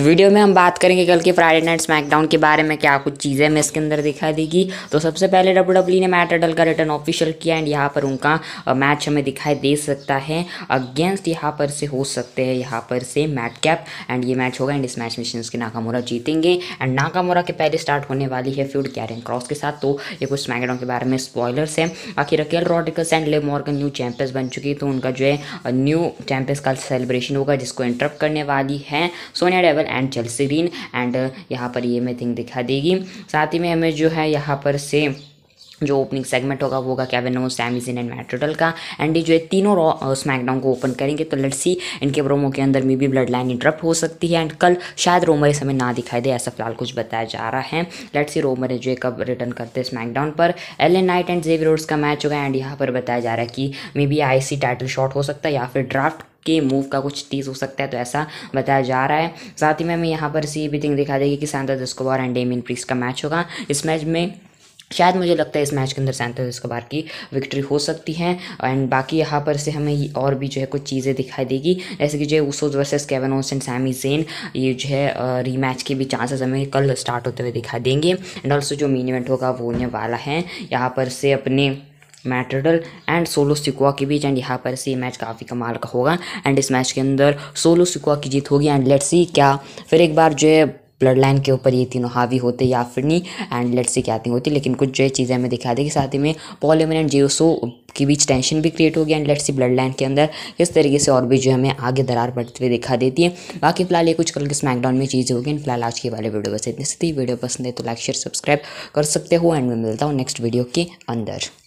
तो वीडियो में हम बात करेंगे कल के फ्राइडे नाइट स्मैकडाउन के बारे में क्या कुछ चीज़ें हमें इसके अंदर दिखाई देगी तो सबसे पहले डब्ल्यू डब्ल्यू e ने मैट अडल का रिटर्न ऑफिशियल किया एंड यहाँ पर उनका मैच हमें दिखाई दे सकता है अगेंस्ट यहाँ पर से हो सकते हैं यहाँ पर से मैट कैप एंड ये मैच होगा एंड इस मैच में के नाकामोरा जीतेंगे एंड नाकामोरा के पहले स्टार्ट होने वाली है फ्यूड कैरन क्रॉस के साथ तो ये कुछ स्मैकडाउन के बारे में स्पॉयलर्स हैं बाकी Raquel Rodriguez and Liv Morgan new champions बन चुकी तो उनका जो है न्यू चैंपियंस का सेलिब्रेशन होगा जिसको इंटरप्ट करने वाली है Sonya Deville and Chelsea and यहाँ पर ये मैं थिंक दिखा देगी साथ ही में हमें जो है यहाँ पर से जो ओपनिंग सेगमेंट होगा वो होगा केविन नो सैमिजिन एंड मैट्रोडल का एंड ये जो है तीनों स्मैकडाउन uh, को ओपन करेंगे तो लेट्स सी इनके प्रोमो के अंदर में भी ब्लड लाइन इंटरप्ट हो सकती है एंड कल शायद इस हमें ना दिखाई दे ऐसा फिलहाल कुछ बताया जा रहा है लेट्स सी जो है कब रिटर्न करते हैं स्मैकडाउन पर एल एन नाइट एंड जेवी रोड्स का मैच होगा एंड यहाँ पर बताया जा रहा है कि may be I C title shot हो सकता है या फिर ड्राफ्ट के मूव का कुछ तेज़ हो सकता है तो ऐसा बताया जा रहा है साथ ही में हमें यहाँ पर सी भी थिंग दिखा देगी कि Santos Escobar and Damian Priest का मैच होगा इस मैच में शायद मुझे लगता है इस मैच के अंदर सैंता एस्कोबार की विक्ट्री हो सकती है एंड बाकी यहाँ पर से हमें और भी जो है कुछ चीज़ें दिखाई देगी जैसे कि जो है उसोज वर्सेज केवन ओस एंड सैमी जेन ये जो है रीमैच के भी चांसेस हमें कल स्टार्ट होते हुए दिखाई देंगे एंड ऑल्सो जो मेन इवेंट होगा वो होने वाला है यहाँ पर से अपने मैट्रिडल एंड सोलो सिकुआ के बीच एंड यहाँ पर से मैच काफ़ी कमाल का होगा एंड इस मैच के अंदर सोलो सिकुआ की जीत होगी एंड लेट्स सी क्या फिर एक बार जो है ब्लड लाइन के ऊपर ये तीनों हावी होते या फिर नहीं एंड लेट्स सी क्या थी होती लेकिन कुछ जो है चीज़ें हमें दिखा देगी साथ ही में पॉलिमिन एंड जीरोसो के बीच टेंशन भी क्रिएट होगी and let's see Bloodline के अंदर किस तरीके से और भी जो हमें आगे दरार बढ़ते हुए दिखा देती है बाकी फिलहाल ये कुछ कल के स्मैकडाउन में चीज़ें होगी एंड फिलहाल आज के वाले वीडियो बस इतनी सी वीडियो पसंद है तो लाइक शेयर सब्सक्राइब कर सकते हो एंड मैं मिलता हूँ नेक्स्ट वीडियो के अंदर